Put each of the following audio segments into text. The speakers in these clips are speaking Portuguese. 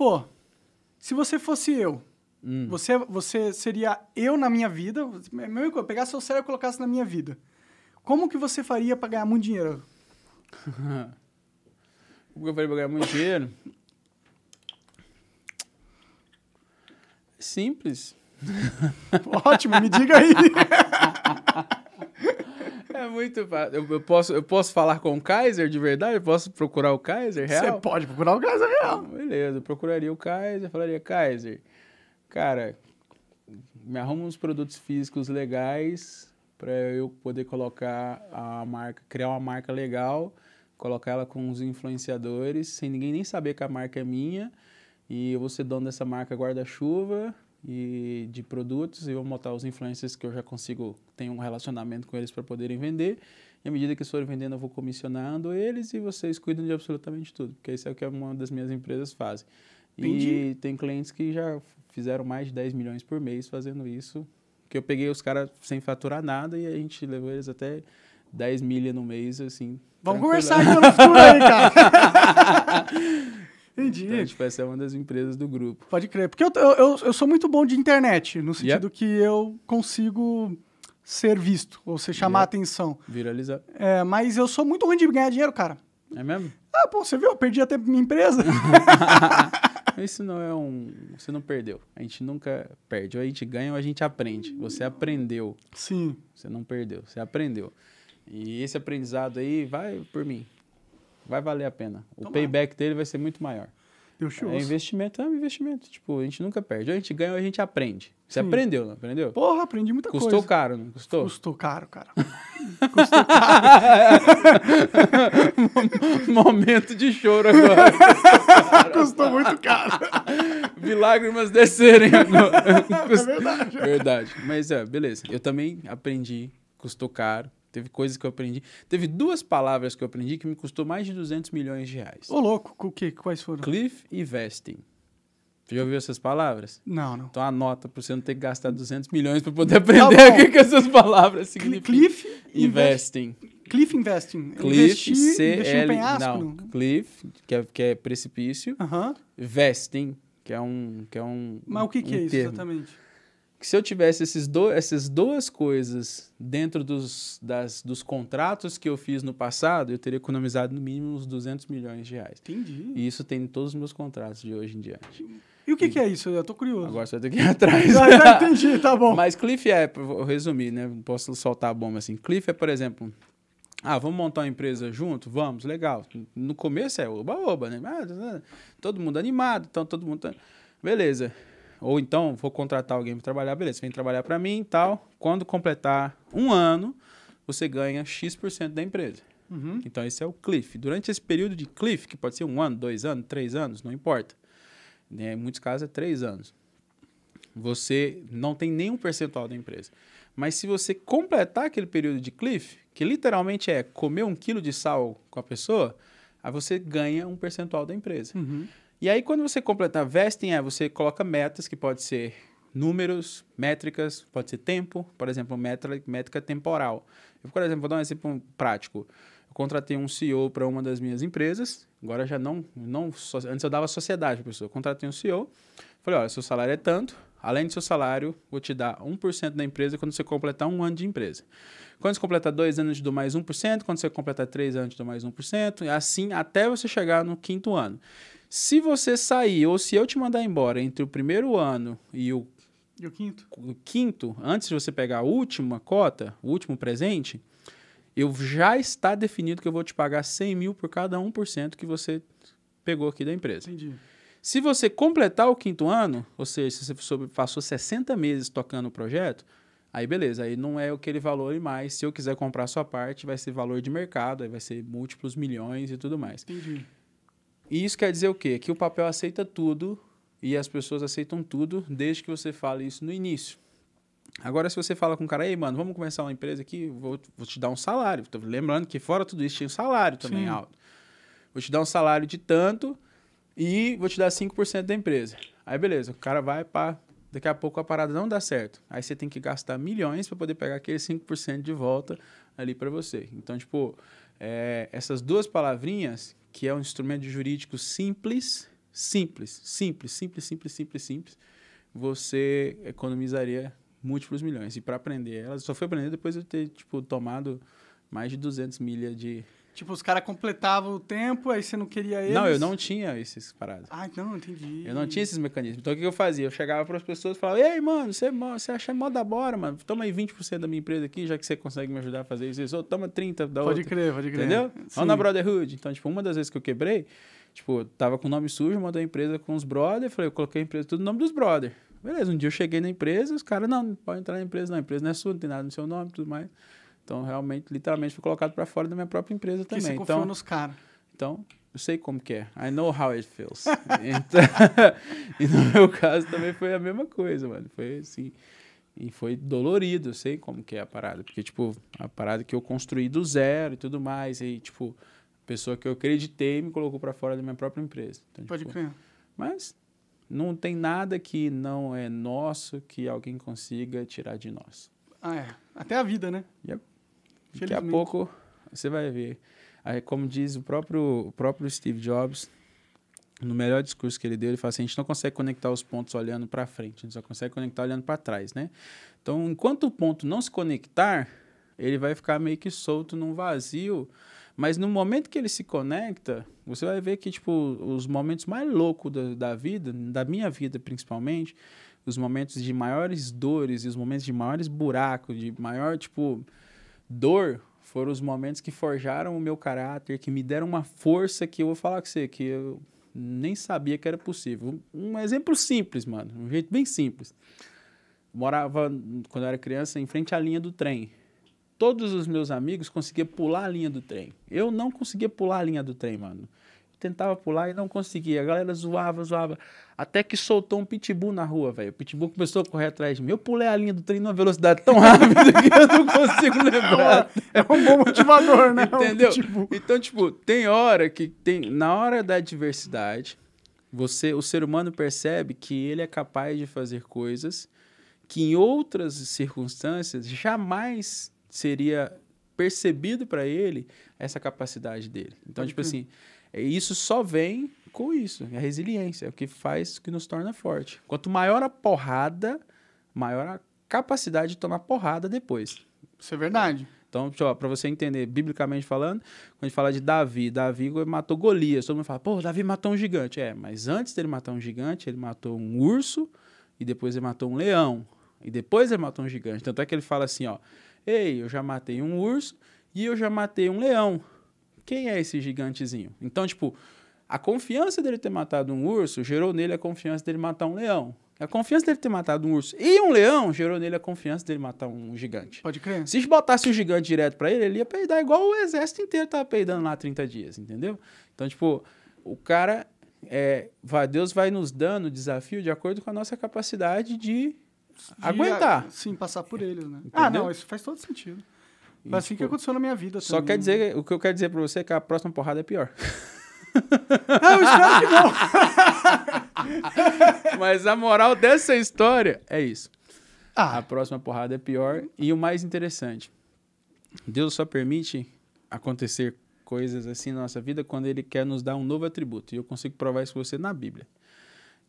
pô, se você fosse eu, hum. você, você seria eu na minha vida, meu eu seu cérebro e colocasse na minha vida. Como que você faria para ganhar muito dinheiro? Como que eu faria para ganhar muito dinheiro? Simples. Ótimo, me diga aí. muito fácil. Eu, eu, posso, eu posso falar com o Kaiser de verdade? Eu posso procurar o Kaiser real? Você pode procurar o Kaiser real. Beleza, eu procuraria o Kaiser, falaria, Kaiser, cara, me arruma uns produtos físicos legais para eu poder colocar a marca, criar uma marca legal, colocar ela com os influenciadores, sem ninguém nem saber que a marca é minha. E eu vou ser dono dessa marca guarda-chuva e de produtos e vou montar os influencers que eu já consigo tenho um relacionamento com eles para poderem vender. E à medida que eles forem vendendo, eu vou comissionando eles e vocês cuidam de absolutamente tudo, porque isso é o que uma das minhas empresas faz. E tem clientes que já fizeram mais de 10 milhões por mês fazendo isso, que eu peguei os caras sem faturar nada e a gente levou eles até 10 milha no mês, assim. Vamos tranquilo. conversar então no futuro aí, cara. Entendi. Então, tipo, essa é uma das empresas do grupo. Pode crer. Porque eu, eu, eu sou muito bom de internet, no sentido que eu consigo ser visto, ou ser chamar yeah. atenção. Viralizar. É, mas eu sou muito ruim de ganhar dinheiro, cara. É mesmo? Ah, pô, você viu? Eu perdi até minha empresa. Isso não é um. Você não perdeu. A gente nunca perde. Ou a gente ganha ou a gente aprende. Você aprendeu. Sim. Você não perdeu, você aprendeu. E esse aprendizado aí vai por mim vai valer a pena. O Tomara. payback dele vai ser muito maior. Deus é, investimento é um investimento. Tipo, a gente nunca perde. Ou a gente ganha ou a gente aprende. Você Sim. aprendeu, não aprendeu? Porra, aprendi muita custou coisa. Custou caro, não custou? Custou caro, cara. custou caro. Momento de choro agora. Custou, custou muito caro. Vi lágrimas descerem agora. É verdade. Verdade. Mas é, beleza. Eu também aprendi, custou caro. Teve coisas que eu aprendi. Teve duas palavras que eu aprendi que me custou mais de 200 milhões de reais. Ô, louco, o que? Quais foram? Cliff e vesting. Você já ouviu essas palavras? Não, não. Então anota para você não ter que gastar 200 milhões para poder tá aprender tá o que, que essas palavras significam. Cliff Investing. Cliff Investing. Cliff, C-L... Não, Cliff, que é, que é precipício. Uh -huh. Vesting, que é um... Que é um Mas o que, um que é isso exatamente? que se eu tivesse esses do, essas duas coisas dentro dos, das, dos contratos que eu fiz no passado, eu teria economizado no mínimo uns 200 milhões de reais. Entendi. E isso tem em todos os meus contratos de hoje em diante. E o que, e, que é isso? Eu tô curioso. Agora você vai ter que ir atrás. Ah, entendi, tá bom. Mas Cliff é, vou resumir né? Posso soltar a bomba assim. Cliff é, por exemplo, ah, vamos montar uma empresa junto? Vamos, legal. No começo é oba-oba, né? Ah, todo mundo animado, então todo mundo. Tá, beleza. Ou então, vou contratar alguém para trabalhar, beleza, vem trabalhar para mim e tal. Quando completar um ano, você ganha X% da empresa. Uhum. Então, esse é o cliff. Durante esse período de cliff, que pode ser um ano, dois anos, três anos, não importa. Né, em muitos casos, é três anos. Você não tem nenhum percentual da empresa. Mas se você completar aquele período de cliff, que literalmente é comer um quilo de sal com a pessoa, aí você ganha um percentual da empresa. Uhum. E aí, quando você completa vesting, é, você coloca metas que pode ser números, métricas, pode ser tempo, por exemplo, métrica, é temporal. Eu, por exemplo, vou dar um exemplo prático. Eu contratei um CEO para uma das minhas empresas, agora já não, não... Antes eu dava sociedade para pessoa. Eu contratei um CEO, falei, olha, seu salário é tanto, Além do seu salário, vou te dar 1% da empresa quando você completar um ano de empresa. Quando você completar dois anos, te dou mais 1%. Quando você completar três anos, te dou mais 1%. E assim até você chegar no quinto ano. Se você sair ou se eu te mandar embora entre o primeiro ano e o, e o quinto? O quinto, antes de você pegar a última cota, o último presente, eu já está definido que eu vou te pagar 100 mil por cada 1% que você pegou aqui da empresa. Entendi. Se você completar o quinto ano, ou seja, se você passou 60 meses tocando o projeto, aí beleza, aí não é aquele valor e mais. Se eu quiser comprar sua parte, vai ser valor de mercado, aí vai ser múltiplos milhões e tudo mais. Entendi. E isso quer dizer o quê? Que o papel aceita tudo e as pessoas aceitam tudo desde que você fale isso no início. Agora, se você fala com o cara, ei, mano, vamos começar uma empresa aqui, vou, vou te dar um salário. Tô lembrando que fora tudo isso tinha um salário também Sim. alto. Vou te dar um salário de tanto, e vou te dar 5% da empresa. Aí beleza, o cara vai para daqui a pouco a parada não dá certo. Aí você tem que gastar milhões para poder pegar aquele 5% de volta ali para você. Então, tipo, é, essas duas palavrinhas, que é um instrumento jurídico simples, simples, simples, simples, simples, simples, simples, você economizaria múltiplos milhões. E para aprender elas, só foi aprender depois de eu ter, tipo, tomado mais de 200 milhas de Tipo, os caras completavam o tempo, aí você não queria eles. Não, eu não tinha esses paradas. Ah, então não, entendi. Eu não tinha esses mecanismos. Então o que eu fazia? Eu chegava para as pessoas e falava: Ei, mano, você, é você acha mó da bora, mano? Toma aí 20% da minha empresa aqui, já que você consegue me ajudar a fazer isso. Eu, toma 30 da pode outra. Pode crer, pode crer. Entendeu? Vamos na Brotherhood. Então, tipo, uma das vezes que eu quebrei, tipo, tava com o nome sujo, mandou a empresa com os brother, falei, eu coloquei a empresa tudo no nome dos brother. Beleza, um dia eu cheguei na empresa, os caras, não, não pode entrar na empresa, não, a empresa não é sua, não tem nada no seu nome tudo mais. Então, realmente, literalmente, fui colocado para fora da minha própria empresa também. Você então, nos caras. Então, eu sei como que é. I know how it feels. então, e no meu caso também foi a mesma coisa, mano. Foi assim. E foi dolorido, eu sei como que é a parada. Porque, tipo, a parada que eu construí do zero e tudo mais. E, tipo, a pessoa que eu acreditei me colocou para fora da minha própria empresa. Então, Pode tipo, crer. Mas não tem nada que não é nosso que alguém consiga tirar de nós. Ah, é. Até a vida, né? Yep. É Daqui a pouco você vai ver. Aí, como diz o próprio, o próprio Steve Jobs, no melhor discurso que ele deu, ele fala assim: a gente não consegue conectar os pontos olhando para frente, a gente só consegue conectar olhando para trás, né? Então, enquanto o ponto não se conectar, ele vai ficar meio que solto num vazio. Mas no momento que ele se conecta, você vai ver que, tipo, os momentos mais loucos da, da vida, da minha vida principalmente, os momentos de maiores dores e os momentos de maiores buracos, de maior, tipo, dor foram os momentos que forjaram o meu caráter, que me deram uma força que eu vou falar com você, que eu nem sabia que era possível. Um exemplo simples, mano, um jeito bem simples. Morava, quando eu era criança, em frente à linha do trem. Todos os meus amigos conseguiam pular a linha do trem. Eu não conseguia pular a linha do trem, mano tentava pular e não conseguia. A galera zoava, zoava. Até que soltou um pitbull na rua, velho. O pitbull começou a correr atrás de mim. Eu pulei a linha do trem numa velocidade tão rápida que eu não consigo lembrar. É, uma, é um bom motivador, né? É Entendeu? Um então, tipo, tem hora que tem. Na hora da adversidade, você, o ser humano percebe que ele é capaz de fazer coisas que em outras circunstâncias jamais seria percebido para ele essa capacidade dele. Então, Pode tipo que... assim, isso só vem com isso. É a resiliência é o que faz que nos torna forte. Quanto maior a porrada, maior a capacidade de tomar porrada depois. Isso é verdade. Então, para você entender, biblicamente falando, quando a gente fala de Davi, Davi matou Golias. Todo mundo fala, pô, Davi matou um gigante. É, mas antes dele matar um gigante, ele matou um urso, e depois ele matou um leão, e depois ele matou um gigante. Tanto é que ele fala assim, ó, ei, eu já matei um urso e eu já matei um leão quem é esse gigantezinho? Então, tipo, a confiança dele ter matado um urso gerou nele a confiança dele matar um leão. A confiança dele ter matado um urso e um leão gerou nele a confiança dele matar um gigante. Pode crer. Se botasse o gigante direto para ele, ele ia peidar igual o exército inteiro tava peidando lá 30 dias, entendeu? Então, tipo, o cara. É, vai, Deus vai nos dando o desafio de acordo com a nossa capacidade de, de aguentar. A, sim, passar por eles, né? Ah, entendeu? Ah, não, isso faz todo sentido. E, assim tipo, que aconteceu na minha vida. Só também. quer dizer, o que eu quero dizer pra você é que a próxima porrada é pior. Não, eu espero que não. Mas a moral dessa história é isso. Ah. A próxima porrada é pior. E o mais interessante: Deus só permite acontecer coisas assim na nossa vida quando Ele quer nos dar um novo atributo. E eu consigo provar isso com você na Bíblia.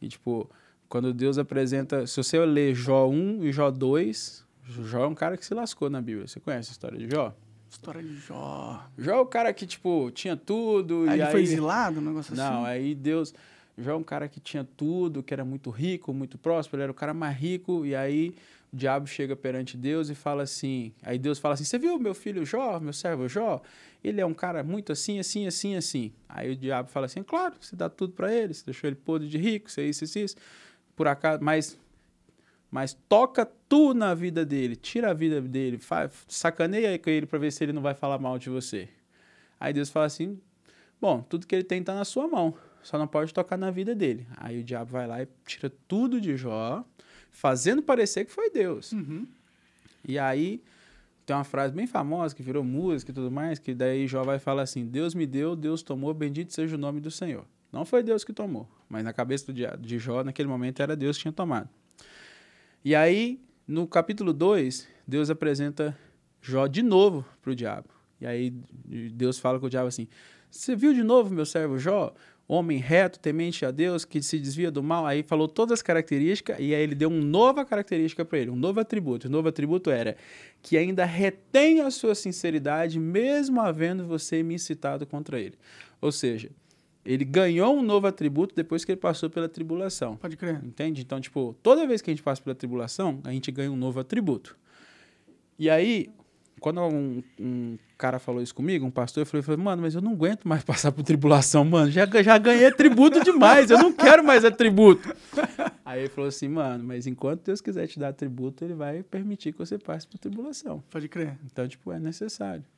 E, tipo, quando Deus apresenta. Se você ler Jó 1 e Jó 2, Jó é um cara que se lascou na Bíblia. Você conhece a história de Jó? História de Jó. Jó é o cara que, tipo, tinha tudo. Aí e ele aí... foi exilado, um negócio assim? Não, aí Deus. Jó é um cara que tinha tudo, que era muito rico, muito próspero, ele era o cara mais rico. E aí o diabo chega perante Deus e fala assim. Aí Deus fala assim: Você viu meu filho Jó, meu servo Jó? Ele é um cara muito assim, assim, assim, assim. Aí o diabo fala assim: é Claro, você dá tudo para ele, você deixou ele podre de rico, você é isso, isso, isso. Por acaso, mas mas toca tu na vida dele, tira a vida dele, faz, sacaneia com ele para ver se ele não vai falar mal de você. Aí Deus fala assim: bom, tudo que ele tem está na sua mão, só não pode tocar na vida dele. Aí o diabo vai lá e tira tudo de Jó, fazendo parecer que foi Deus. Uhum. E aí tem uma frase bem famosa que virou música e tudo mais, que daí Jó vai falar assim: Deus me deu, Deus tomou, bendito seja o nome do Senhor. Não foi Deus que tomou, mas na cabeça de Jó, naquele momento, era Deus que tinha tomado. E aí, no capítulo 2, Deus apresenta Jó de novo para o diabo. E aí Deus fala com o diabo assim: Você viu de novo, meu servo Jó? Homem reto, temente a Deus, que se desvia do mal. Aí falou todas as características e aí ele deu uma nova característica para ele, um novo atributo. O novo atributo era que ainda retém a sua sinceridade, mesmo havendo você me incitado contra ele. Ou seja, ele ganhou um novo atributo depois que ele passou pela tribulação. Pode crer. Entende? Então, tipo, toda vez que a gente passa pela tribulação, a gente ganha um novo atributo. E aí, quando um, um cara falou isso comigo, um pastor, eu falei, eu falei, mano, mas eu não aguento mais passar por tribulação, mano. Já, já ganhei atributo demais, eu não quero mais atributo. Aí ele falou assim, mano, mas enquanto Deus quiser te dar atributo, ele vai permitir que você passe por tribulação. Pode crer. Então, tipo, é necessário.